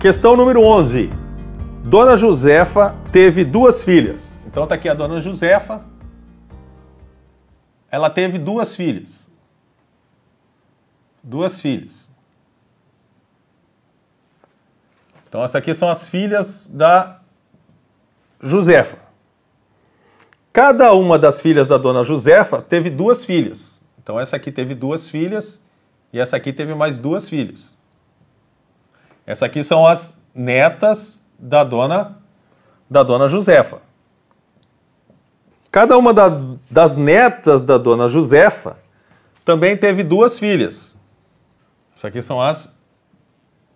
Questão número 11. Dona Josefa teve duas filhas. Então tá aqui a Dona Josefa. Ela teve duas filhas. Duas filhas. Então essas aqui são as filhas da Josefa. Cada uma das filhas da Dona Josefa teve duas filhas. Então essa aqui teve duas filhas e essa aqui teve mais duas filhas. Essa aqui são as netas da dona da dona Josefa. Cada uma da, das netas da dona Josefa também teve duas filhas. Essas aqui são as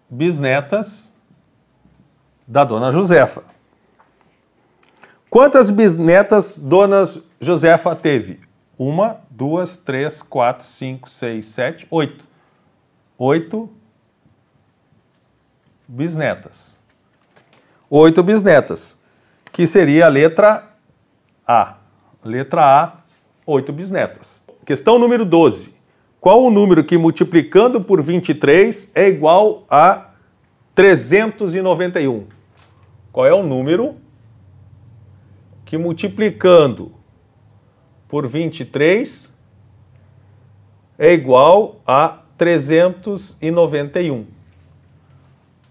bisnetas da dona Josefa. Quantas bisnetas dona Josefa teve? Uma, duas, três, quatro, cinco, seis, sete, oito. Oito bisnetas. Oito bisnetas, que seria a letra A. Letra A, oito bisnetas. Questão número 12. Qual o número que multiplicando por 23 é igual a 391? Qual é o número que multiplicando por 23 é igual a 391?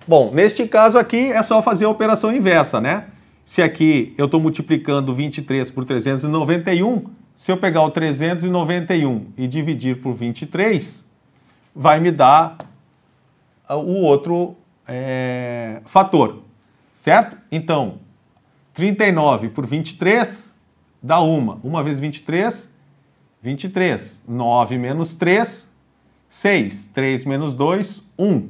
Bom, neste caso aqui é só fazer a operação inversa, né? Se aqui eu estou multiplicando 23 por 391, se eu pegar o 391 e dividir por 23, vai me dar ah, o outro é, fator, certo? Então, 39 por 23 dá 1. 1 vezes 23, 23. 9 menos 3, 6. 3 menos 2, 1.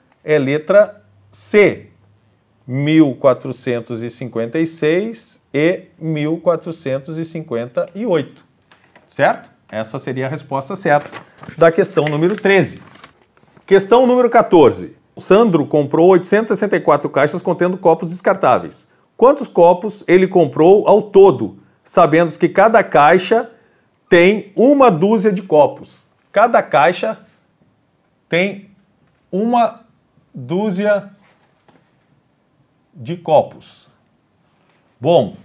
é letra C, 1456 e 1458, certo? Essa seria a resposta certa da questão número 13. Questão número 14. Sandro comprou 864 caixas contendo copos descartáveis. Quantos copos ele comprou ao todo, sabendo que cada caixa tem uma dúzia de copos? Cada caixa tem uma dúzia de copos. Bom,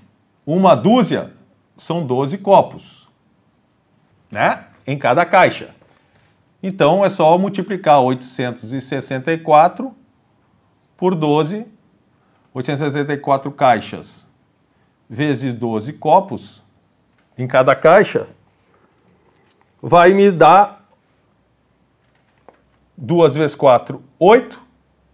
uma dúzia são 12 copos, né? Em cada caixa. Então é só multiplicar 864 por 12, 864 caixas vezes 12 copos em cada caixa vai me dar 2 vezes 4, 8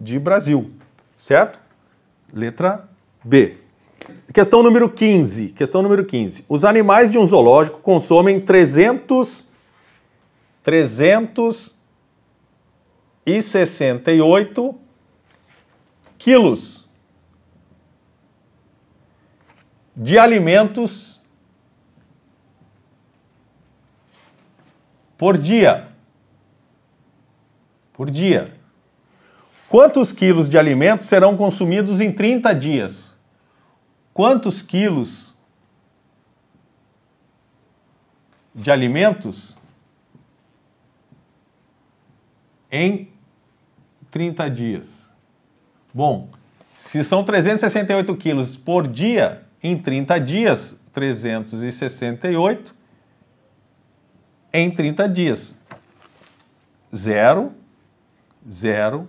de Brasil, certo? Letra B. Questão número 15. Questão número 15. Os animais de um zoológico consomem 300 368 quilos de alimentos por dia. Por dia. Quantos quilos de alimentos serão consumidos em 30 dias? Quantos quilos de alimentos em 30 dias? Bom, se são 368 quilos por dia, em 30 dias, 368 em 30 dias. Zero, zero,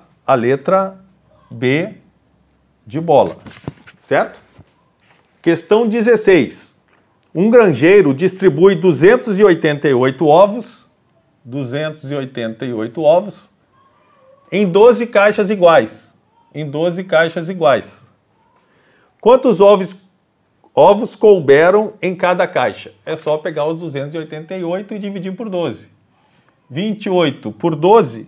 a letra B de bola, certo? Questão 16. Um granjeiro distribui 288 ovos, 288 ovos, em 12 caixas iguais, em 12 caixas iguais. Quantos ovos, ovos couberam em cada caixa? É só pegar os 288 e dividir por 12. 28 por 12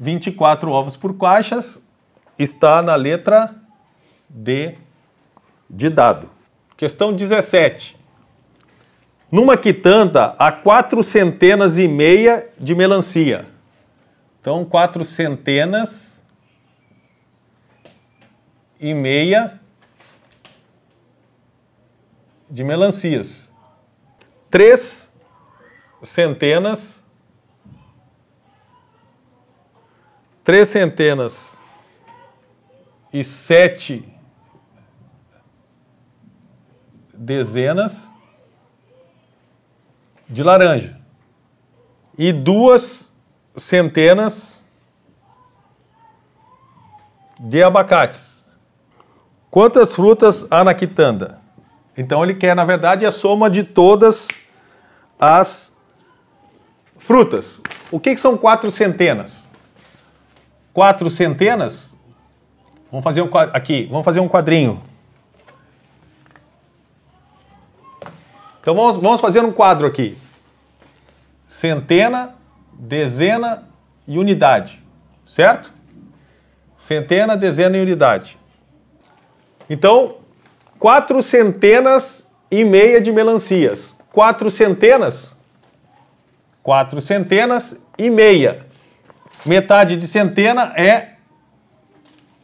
24 ovos por caixas está na letra D de dado. Questão 17. Numa quitanda há quatro centenas e meia de melancia. Então, quatro centenas e meia de melancias. Três centenas três centenas e sete dezenas de laranja e duas centenas de abacates. Quantas frutas há na quitanda? Então ele quer, na verdade, a soma de todas as frutas. O que, que são quatro centenas? quatro centenas. Vamos fazer um aqui, vamos fazer um quadrinho. Então vamos, vamos fazer um quadro aqui. Centena, dezena e unidade, certo? Centena, dezena e unidade. Então, quatro centenas e meia de melancias. Quatro centenas, quatro centenas e meia. Metade de centena é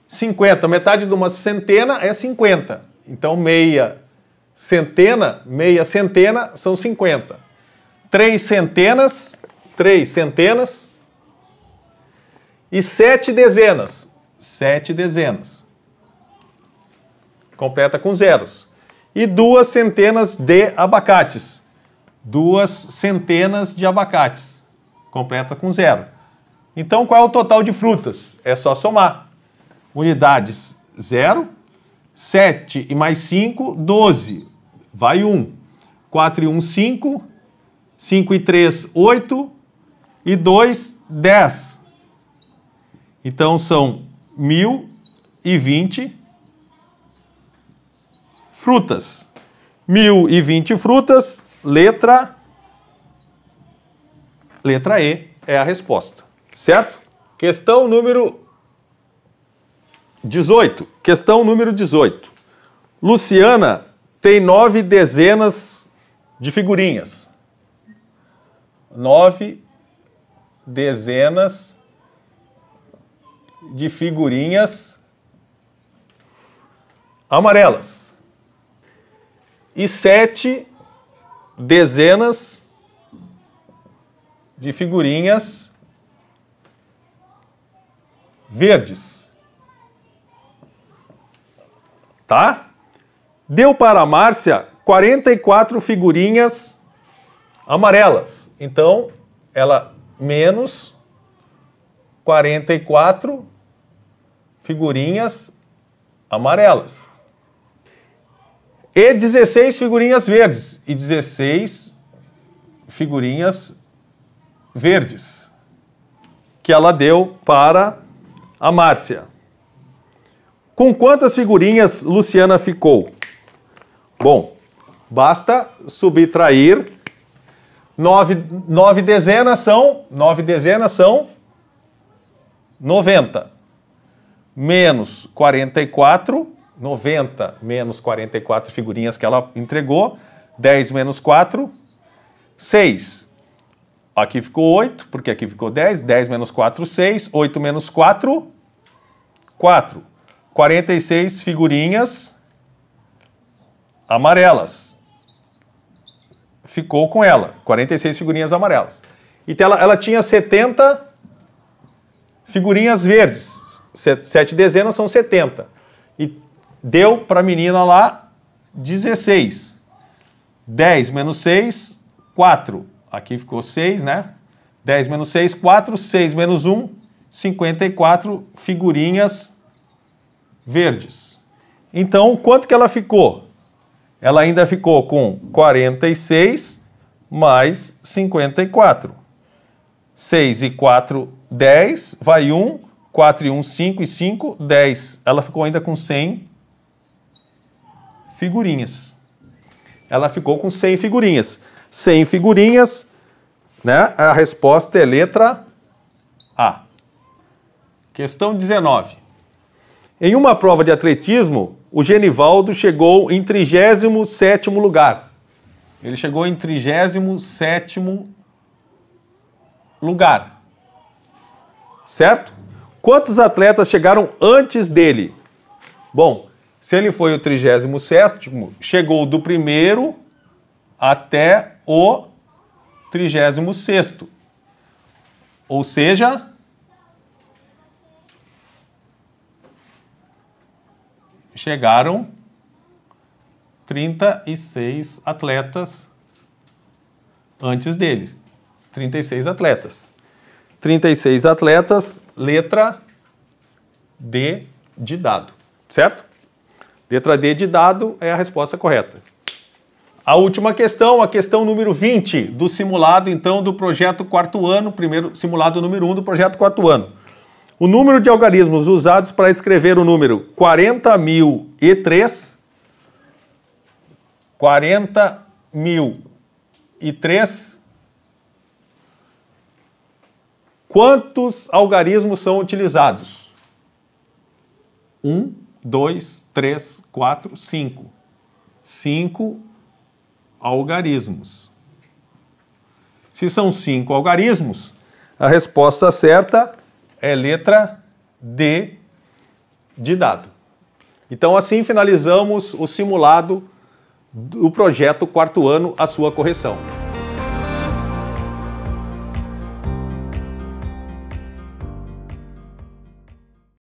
50. Metade de uma centena é 50. Então, meia centena, meia centena são 50. Três centenas, três centenas. E sete dezenas, sete dezenas. Completa com zeros. E duas centenas de abacates. Duas centenas de abacates. Completa com zero. Então, qual é o total de frutas? É só somar. Unidades 0, 7 e mais 5, 12. Vai 1. Um. 4 e 1, 5. 5 e 3, 8. E 2, 10. Então, são 1.020 frutas. 1.020 frutas, letra... Letra E é a resposta. Certo? Questão número 18. Questão número 18. Luciana tem nove dezenas de figurinhas. Nove dezenas de figurinhas amarelas. E sete dezenas de figurinhas verdes. Tá? Deu para a Márcia 44 figurinhas amarelas. Então, ela menos 44 figurinhas amarelas. E 16 figurinhas verdes. E 16 figurinhas verdes. Que ela deu para a Márcia. Com quantas figurinhas Luciana ficou? Bom, basta subtrair nove, nove dezenas são nove dezenas são 90 menos 44 90 menos 44 figurinhas que ela entregou 10 menos 4 6 Aqui ficou 8, porque aqui ficou 10. 10 menos 4, 6. 8 menos 4, 4. 46 figurinhas amarelas. Ficou com ela. 46 figurinhas amarelas. Então ela, ela tinha 70 figurinhas verdes. 7 dezenas são 70. E deu para a menina lá 16. 10 menos 6, 4. Aqui ficou 6, né? 10 menos 6, 4. 6 menos 1, 54 figurinhas verdes. Então, quanto que ela ficou? Ela ainda ficou com 46 mais 54. 6 e 4, 10. Vai 1. 4 e 1, 5 e 5, 10. Ela ficou ainda com 100 figurinhas. Ela ficou com 100 figurinhas sem figurinhas, né? A resposta é letra A. Questão 19. Em uma prova de atletismo, o Genivaldo chegou em 37 lugar. Ele chegou em 37 lugar. Certo? Quantos atletas chegaram antes dele? Bom, se ele foi o 37º, chegou do primeiro até o 36 sexto, Ou seja, chegaram 36 atletas antes deles. 36 atletas. 36 atletas, letra D de dado, certo? Letra D de dado é a resposta correta. A última questão, a questão número 20 do simulado, então, do projeto quarto ano, primeiro simulado número 1 do projeto quarto ano. O número de algarismos usados para escrever o número 40.003, 40.003, quantos algarismos são utilizados? 1, 2, 3, 4, 5. 5 algarismos. Se são cinco algarismos, a resposta certa é letra D de dado. Então, assim finalizamos o simulado do projeto quarto ano, a sua correção.